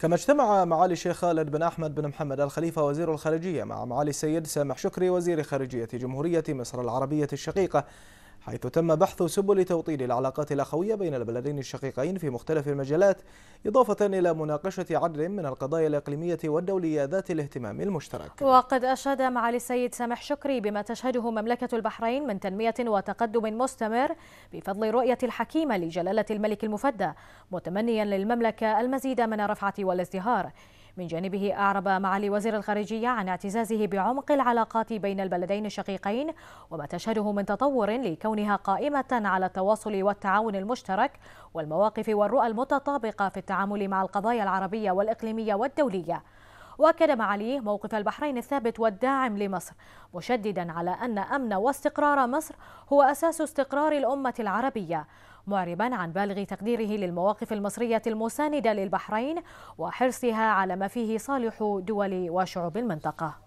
كما اجتمع معالي الشيخ خالد بن أحمد بن محمد الخليفة وزير الخارجية مع معالي السيد سامح شكري وزير خارجية جمهورية مصر العربية الشقيقة حيث تم بحث سبل توطيد العلاقات الأخوية بين البلدين الشقيقين في مختلف المجالات إضافة إلى مناقشة عدد من القضايا الإقليمية والدولية ذات الاهتمام المشترك وقد أشاد معالي السيد سامح شكري بما تشهده مملكة البحرين من تنمية وتقدم مستمر بفضل الرؤية الحكيمة لجلالة الملك المفدى متمنيا للمملكة المزيد من الرفعة والازدهار من جانبه أعرب معالي وزير الخارجية عن اعتزازه بعمق العلاقات بين البلدين الشقيقين وما تشهده من تطور لكونها قائمة على التواصل والتعاون المشترك والمواقف والرؤى المتطابقة في التعامل مع القضايا العربية والإقليمية والدولية واكد معاليه موقف البحرين الثابت والداعم لمصر مشددا على ان امن واستقرار مصر هو اساس استقرار الامه العربيه معربا عن بالغ تقديره للمواقف المصريه المسانده للبحرين وحرصها على ما فيه صالح دول وشعوب المنطقه